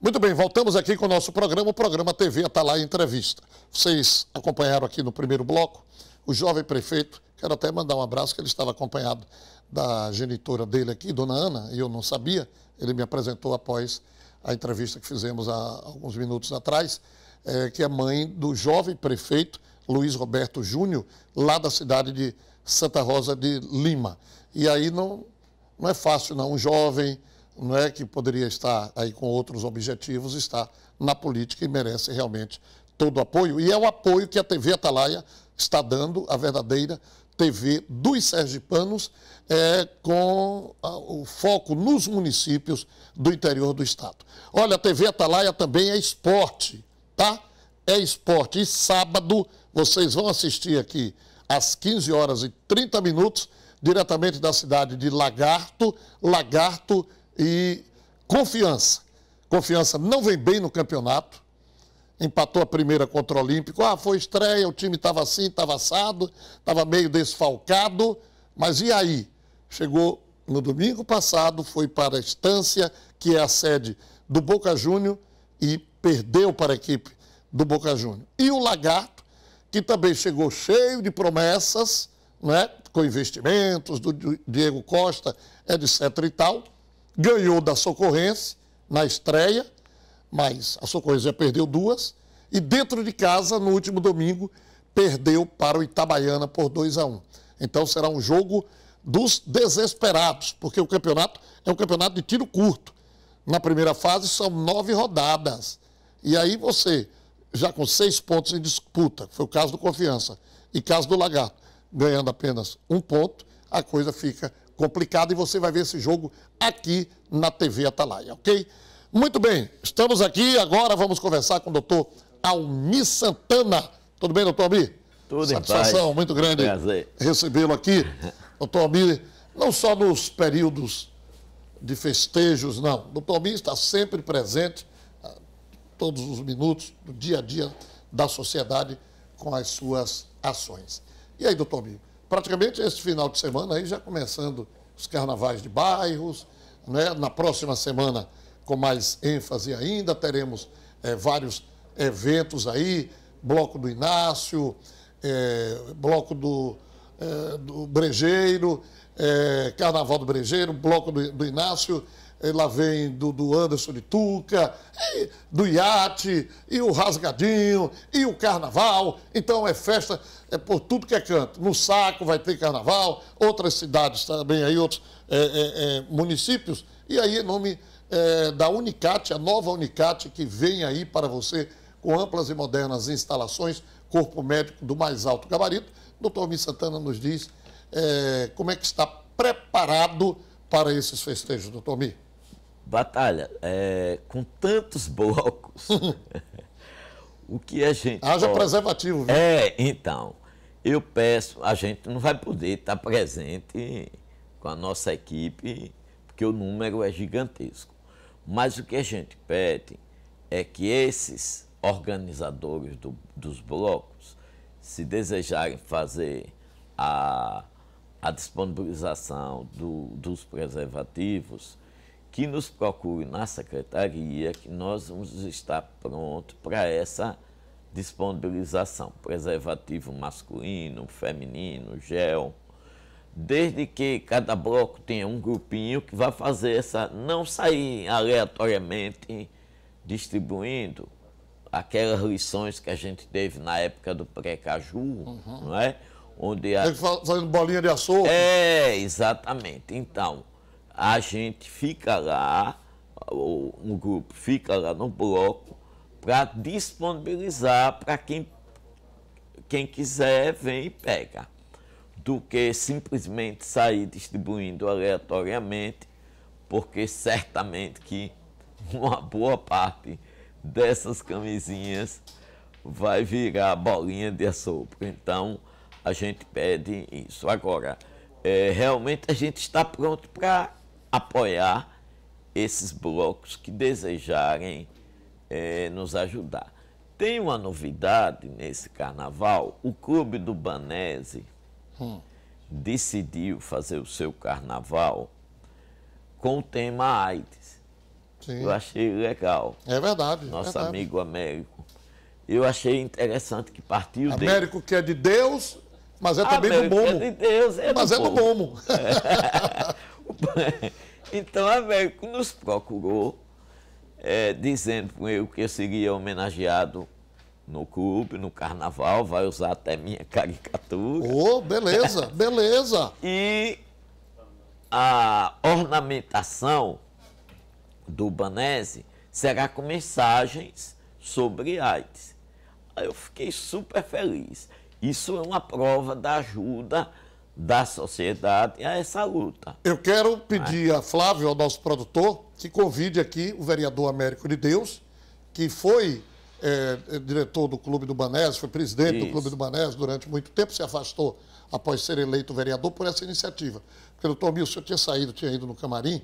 Muito bem, voltamos aqui com o nosso programa. O programa TV está lá em entrevista. Vocês acompanharam aqui no primeiro bloco o jovem prefeito. Quero até mandar um abraço, que ele estava acompanhado da genitora dele aqui, dona Ana, e eu não sabia. Ele me apresentou após a entrevista que fizemos há alguns minutos atrás, é, que é mãe do jovem prefeito Luiz Roberto Júnior, lá da cidade de Santa Rosa de Lima. E aí não, não é fácil, não. Um jovem não é que poderia estar aí com outros objetivos, está na política e merece realmente todo o apoio. E é o apoio que a TV Atalaia está dando, a verdadeira TV dos sergipanos, é, com a, o foco nos municípios do interior do estado. Olha, a TV Atalaia também é esporte, tá? É esporte. E sábado vocês vão assistir aqui às 15 horas e 30 minutos, diretamente da cidade de Lagarto, Lagarto e confiança. Confiança não vem bem no campeonato. Empatou a primeira contra o Olímpico. Ah, foi estreia, o time estava assim, estava assado, estava meio desfalcado. Mas e aí? Chegou no domingo passado, foi para a Estância, que é a sede do Boca Júnior, e perdeu para a equipe do Boca Júnior. E o Lagarto, que também chegou cheio de promessas, né, com investimentos do Diego Costa, etc e tal, ganhou da Socorrense na estreia, mas a Socorrense já perdeu duas. E dentro de casa, no último domingo, perdeu para o Itabaiana por 2 a 1. Um. Então será um jogo dos desesperados, porque o campeonato é um campeonato de tiro curto. Na primeira fase são nove rodadas. E aí você, já com seis pontos em disputa, foi o caso do Confiança, e caso do Lagarto, ganhando apenas um ponto, a coisa fica complicado e você vai ver esse jogo aqui na TV Atalaia, ok? Muito bem, estamos aqui agora, vamos conversar com o doutor Almi Santana. Tudo bem, doutor Almi? Tudo Satisfação paz. muito grande recebê-lo aqui. doutor Almi, não só nos períodos de festejos, não. doutor Almi está sempre presente, ah, todos os minutos, do dia a dia da sociedade, com as suas ações. E aí, doutor Almi, praticamente esse final de semana aí já começando os carnavais de bairros, né? na próxima semana com mais ênfase ainda, teremos é, vários eventos aí, Bloco do Inácio, é, Bloco do, é, do Brejeiro, Carnaval do Brejeiro, Bloco do, do Inácio, eh, lá vem do, do Anderson de Tuca, eh, do iate, e o rasgadinho, e o carnaval. Então é festa é por tudo que é canto. No Saco vai ter carnaval, outras cidades também aí, outros é, é, municípios. E aí nome da Unicat, a nova Unicat que vem aí para você com amplas e modernas instalações, corpo médico do mais alto gabarito. Doutor Mi Santana nos diz como é que está preparado para esses festejos, doutor Mi? Batalha, é, com tantos blocos, o que a gente. Haja pode... preservativo, viu? É, então. Eu peço, a gente não vai poder estar presente com a nossa equipe, porque o número é gigantesco. Mas o que a gente pede é que esses organizadores do, dos blocos, se desejarem fazer a, a disponibilização do, dos preservativos, que nos procure na secretaria, que nós vamos estar pronto para essa disponibilização. Preservativo masculino, feminino, gel. Desde que cada bloco tenha um grupinho que vai fazer essa, não sair aleatoriamente distribuindo aquelas lições que a gente teve na época do pré-caju, uhum. não é? Onde a... É, fazendo bolinha de açúcar. É, exatamente. Então, a gente fica lá, um grupo fica lá no bloco para disponibilizar para quem, quem quiser vem e pega, do que simplesmente sair distribuindo aleatoriamente, porque certamente que uma boa parte dessas camisinhas vai virar bolinha de assopro. Então a gente pede isso. Agora, é, realmente a gente está pronto para apoiar esses blocos que desejarem é, nos ajudar. Tem uma novidade nesse carnaval: o Clube do Banese hum. decidiu fazer o seu carnaval com o tema AIDS. Sim. Eu achei legal. É verdade. É Nosso amigo Américo. Eu achei interessante que partiu Américo dele. Américo que é de Deus, mas é também Américo do bombo É de Deus, é mas do é povo. do Momo. É. então a América nos procurou, é, dizendo com eu que eu seria homenageado no clube, no carnaval, vai usar até minha caricatura. Oh, beleza, beleza! e a ornamentação do Banese será com mensagens sobre AIDS. eu fiquei super feliz. Isso é uma prova da ajuda da sociedade a essa luta. Eu quero pedir a Flávio, ao nosso produtor, que convide aqui o vereador Américo de Deus, que foi é, diretor do Clube do Banés, foi presidente Isso. do Clube do Banés durante muito tempo, se afastou após ser eleito vereador por essa iniciativa. Porque, doutor Milson, senhor tinha saído, tinha ido no camarim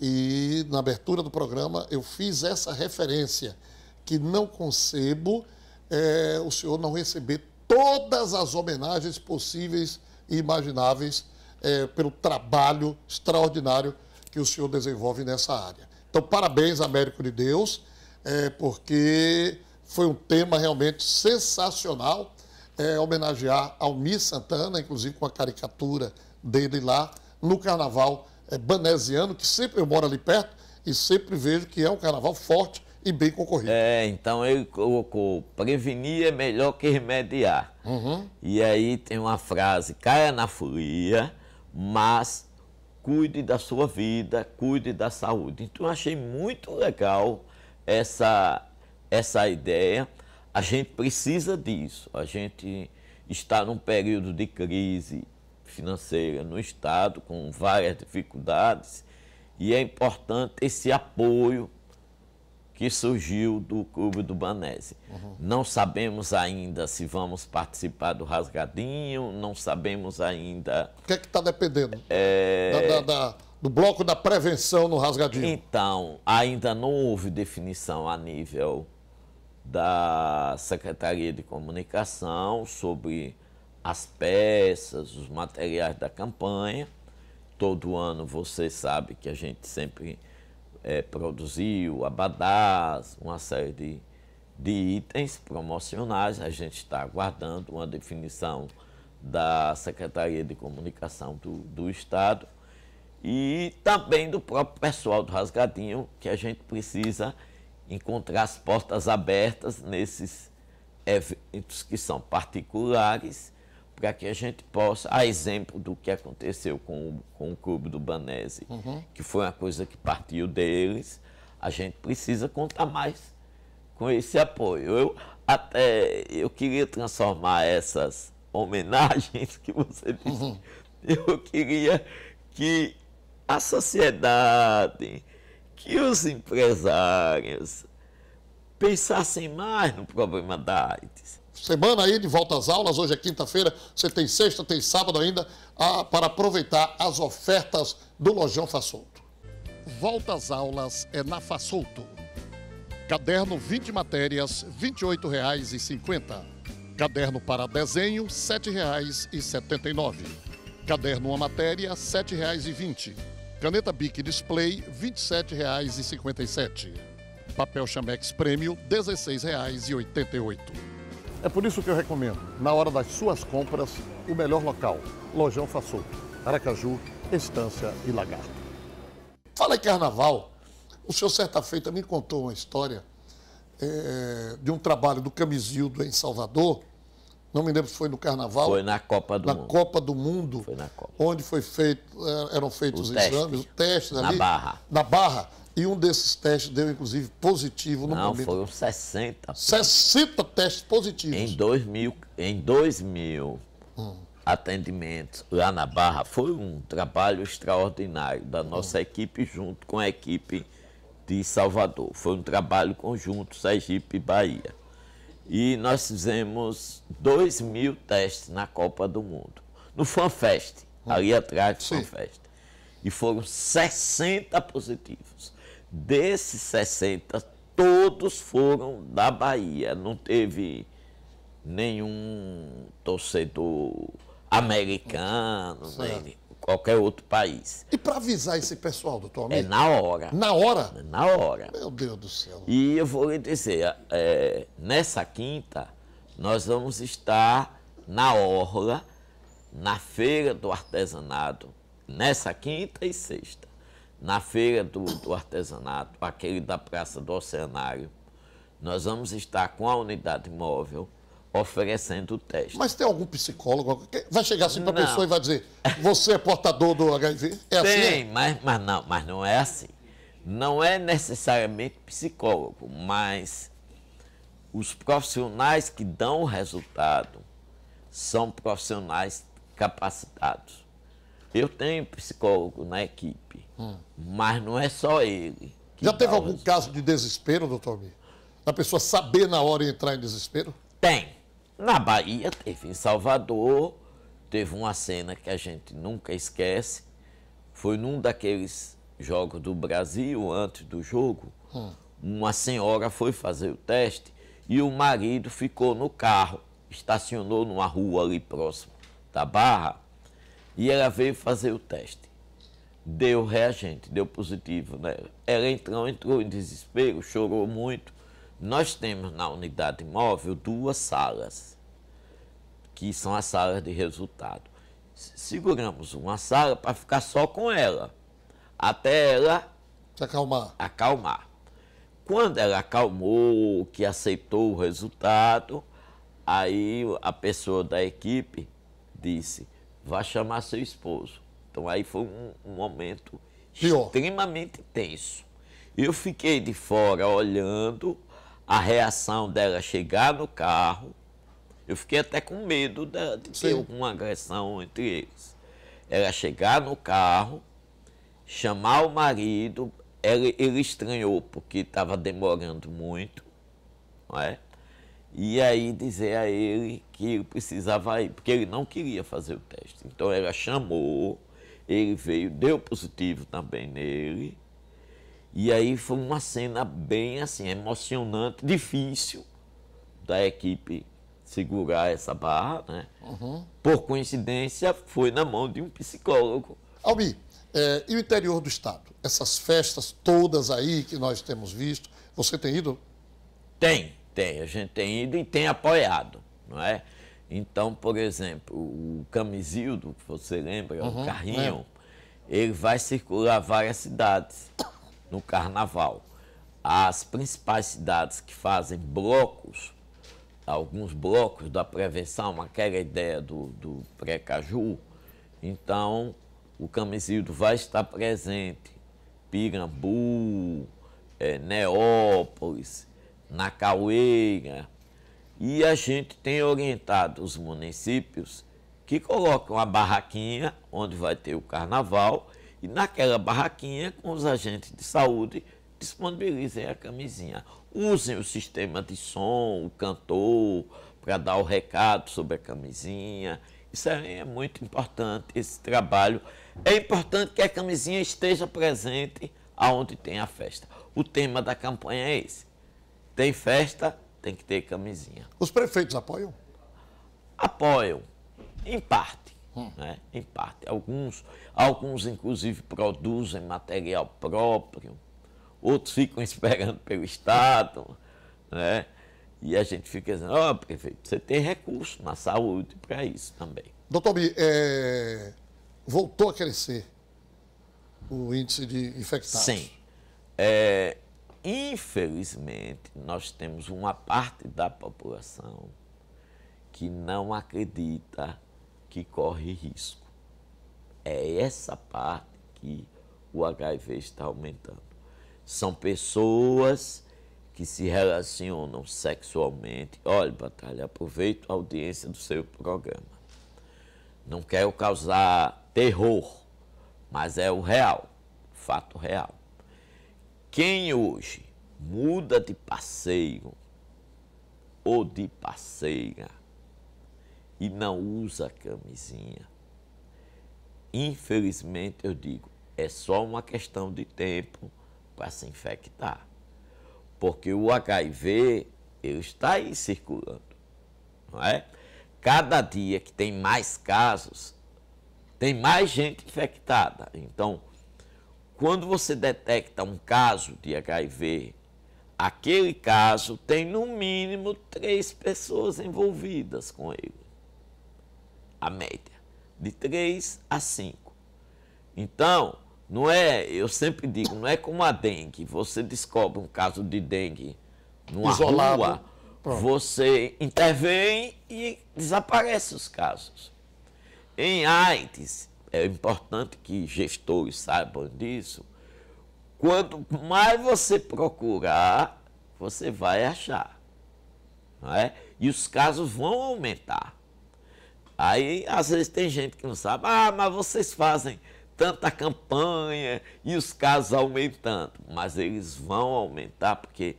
e na abertura do programa eu fiz essa referência, que não concebo é, o senhor não receber todas as homenagens possíveis e imagináveis é, pelo trabalho extraordinário que o senhor desenvolve nessa área. Então, parabéns, Américo de Deus, é, porque foi um tema realmente sensacional é, homenagear Almir Santana, inclusive com a caricatura dele lá no carnaval é, banesiano, que sempre eu moro ali perto e sempre vejo que é um carnaval forte e bem concorrido. É, então ele colocou: prevenir é melhor que remediar. Uhum. E aí tem uma frase: caia na folia, mas cuide da sua vida, cuide da saúde. Então eu achei muito legal essa, essa ideia. A gente precisa disso. A gente está num período de crise financeira no Estado, com várias dificuldades, e é importante esse apoio que surgiu do clube do Banese. Uhum. Não sabemos ainda se vamos participar do Rasgadinho, não sabemos ainda. O que é que está dependendo? É... Da, da, da, do bloco da prevenção no Rasgadinho? Então, ainda não houve definição a nível da Secretaria de Comunicação sobre as peças, os materiais da campanha. Todo ano você sabe que a gente sempre é, produziu, abadás, uma série de, de itens promocionais. A gente está aguardando uma definição da Secretaria de Comunicação do, do Estado e também do próprio pessoal do Rasgadinho, que a gente precisa encontrar as portas abertas nesses eventos que são particulares para que a gente possa, a exemplo do que aconteceu com o, com o clube do Banese, uhum. que foi uma coisa que partiu deles, a gente precisa contar mais com esse apoio. Eu até eu queria transformar essas homenagens que você disse, uhum. eu queria que a sociedade, que os empresários pensassem mais no problema da AIDS semana aí de volta às aulas. Hoje é quinta-feira, você tem sexta, tem sábado ainda a, ah, para aproveitar as ofertas do Lojão Façouto. Volta às aulas é na Façouto. Caderno 20 matérias, R$ 28,50. Caderno para desenho, R$ 7,79. Caderno uma matéria, R$ 7,20. Caneta Bic Display, R$ 27,57. Papel Chamex Prêmio, R$ 16,88. É por isso que eu recomendo, na hora das suas compras, o melhor local: Lojão Façou, Aracaju, Estância e Lagarto. Fala em carnaval. O senhor, certa feita, me contou uma história é, de um trabalho do Camisildo em Salvador. Não me lembro se foi no Carnaval. Foi na Copa do na Mundo. Na Copa do Mundo. Foi na Copa. Onde foi feito, é, eram feitos os, os exames, os testes ali. Na Barra. Na Barra. E um desses testes deu, inclusive, positivo no Não, momento. foram 60. 60 testes positivos. Em 2000, mil, em 2 mil hum. atendimentos lá na Barra. Foi um trabalho extraordinário da nossa hum. equipe junto com a equipe de Salvador. Foi um trabalho conjunto, Sergipe e Bahia. E nós fizemos 2 mil testes na Copa do Mundo. No FanFest, hum. ali atrás do FanFest. E foram 60 positivos. Desses 60, todos foram da Bahia. Não teve nenhum torcedor americano, certo. nem qualquer outro país. E para avisar esse pessoal, doutor é Almeida? É na hora. Na hora? É na hora. Meu Deus do céu. E eu vou lhe dizer, é, nessa quinta, nós vamos estar na Orla, na Feira do Artesanato, nessa quinta e sexta na feira do, do artesanato, aquele da Praça do Oceanário, nós vamos estar com a unidade móvel oferecendo o teste. Mas tem algum psicólogo? Vai chegar assim para a pessoa e vai dizer, você é portador do HIV? É tem, assim? Tem, mas, mas, não, mas não é assim. Não é necessariamente psicólogo, mas os profissionais que dão o resultado são profissionais capacitados. Eu tenho psicólogo na equipe, hum. mas não é só ele. Já teve algum caso de desespero, doutor Almir? Da pessoa saber na hora entrar em desespero? Tem. Na Bahia teve, em Salvador, teve uma cena que a gente nunca esquece. Foi num daqueles jogos do Brasil, antes do jogo. Hum. Uma senhora foi fazer o teste e o marido ficou no carro, estacionou numa rua ali próximo da Barra e ela veio fazer o teste. Deu reagente, deu positivo. Né? Ela entrou, entrou em desespero, chorou muito. Nós temos na unidade móvel duas salas, que são as salas de resultado. Seguramos uma sala para ficar só com ela, até ela se acalmar. acalmar. Quando ela acalmou, que aceitou o resultado, aí a pessoa da equipe disse: vá chamar seu esposo. Então aí foi um, um momento Pior. extremamente tenso. Eu fiquei de fora olhando a reação dela chegar no carro. Eu fiquei até com medo de, de ter alguma agressão entre eles. Ela chegar no carro, chamar o marido, ele, ele estranhou porque estava demorando muito, não é? e aí dizer a ele que precisava ir, porque ele não queria fazer o teste. Então ela chamou, ele veio, deu positivo também nele. E aí foi uma cena bem assim, emocionante, difícil da equipe segurar essa barra, né? Uhum. Por coincidência, foi na mão de um psicólogo. Albi, é, e o interior do estado? Essas festas todas aí que nós temos visto, você tem ido? Tem. Tem, a gente tem ido e tem apoiado, não é? Então, por exemplo, o Camisildo, que você lembra, é uhum, o carrinho, é. ele vai circular várias cidades no carnaval. As principais cidades que fazem blocos, alguns blocos da prevenção, aquela ideia do, do pré-caju, então o Camisildo vai estar presente. Pirambu, é, Neópolis, na Caueira. Né? E a gente tem orientado os municípios que colocam a barraquinha onde vai ter o carnaval e naquela barraquinha com os agentes de saúde disponibilizem a camisinha. Usem o sistema de som, o cantor, para dar o recado sobre a camisinha. Isso é muito importante, esse trabalho. É importante que a camisinha esteja presente aonde tem a festa. O tema da campanha é esse. Tem festa, tem que ter camisinha. Os prefeitos apoiam? Apoiam, em parte. Hum. Né? Em parte. Alguns, alguns, inclusive, produzem material próprio, outros ficam esperando pelo Estado. Né? E a gente fica dizendo, ó, oh, prefeito, você tem recurso na saúde para isso também. Doutor Mi, é... voltou a crescer o índice de infectados. Sim. É, infelizmente, nós temos uma parte da população que não acredita que corre risco. É essa parte que o HIV está aumentando. São pessoas que se relacionam sexualmente. Olha, Batalha, aproveito a audiência do seu programa. Não quero causar terror, mas é o real, fato real. Quem hoje muda de passeio ou de passeia e não usa camisinha, infelizmente eu digo, é só uma questão de tempo para se infectar. Porque o HIV, ele está aí circulando, não é? Cada dia que tem mais casos, tem mais gente infectada. Então, quando você detecta um caso de HIV, aquele caso tem no mínimo três pessoas envolvidas com ele. A média, de três a cinco. Então, não é, eu sempre digo, não é como a dengue. Você descobre um caso de dengue numa Isolado. rua, Pronto. você intervém e desaparece os casos. Em AIDS, é importante que gestores saibam disso. Quanto mais você procurar, você vai achar. Não é? E os casos vão aumentar. Aí, às vezes, tem gente que não sabe, ah, mas vocês fazem tanta campanha e os casos aumentando. Mas eles vão aumentar porque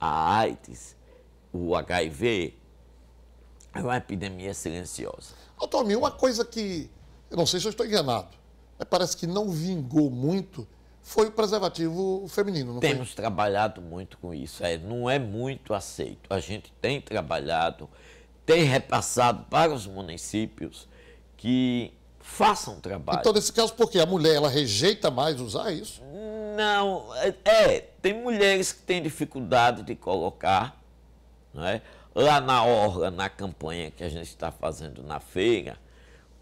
a AIDS, o HIV, é uma epidemia silenciosa. Ô, uma coisa que eu não sei se eu estou enganado, mas parece que não vingou muito, foi o preservativo feminino. Não Temos foi? trabalhado muito com isso, é, não é muito aceito. A gente tem trabalhado, tem repassado para os municípios que façam trabalho. Então, nesse caso, por quê? A mulher, ela rejeita mais usar isso? Não, é, é tem mulheres que têm dificuldade de colocar, não é? Lá na orla, na campanha que a gente está fazendo na feira,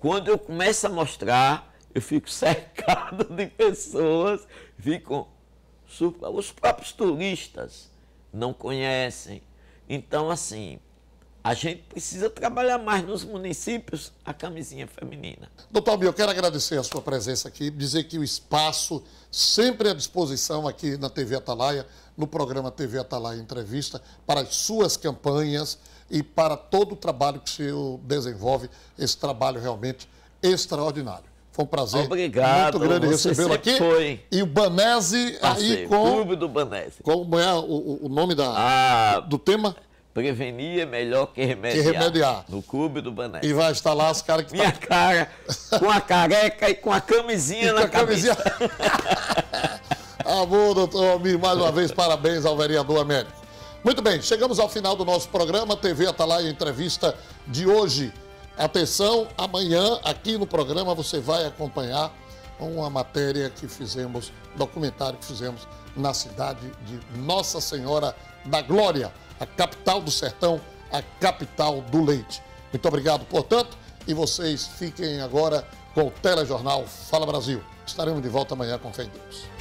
quando eu começo a mostrar, eu fico cercado de pessoas, ficam os próprios turistas não conhecem. Então, assim, a gente precisa trabalhar mais nos municípios a camisinha feminina. Doutor Almir, eu quero agradecer a sua presença aqui, dizer que o espaço sempre à disposição aqui na TV Atalaia no programa TV Atalaia Entrevista, para as suas campanhas e para todo o trabalho que o senhor desenvolve, esse trabalho realmente extraordinário. Foi um prazer Obrigado, muito grande recebê-lo aqui. Foi. E o Banese aí com. Clube do Banese. Como é o, o nome da, ah, do tema? Prevenir é melhor que remediar. Que remediar. No clube do Banese. E vai estar lá os caras que Minha tá... cara, com a careca e com a camisinha e na com a cabeça. Camisinha. Amor, doutor Almir, mais uma vez, parabéns ao vereador Américo. Muito bem, chegamos ao final do nosso programa. TV Atalaia Entrevista de hoje. Atenção, amanhã aqui no programa você vai acompanhar uma matéria que fizemos, documentário que fizemos na cidade de Nossa Senhora da Glória, a capital do sertão, a capital do leite. Muito obrigado, portanto, e vocês fiquem agora com o Telejornal Fala Brasil. Estaremos de volta amanhã com fé em Deus.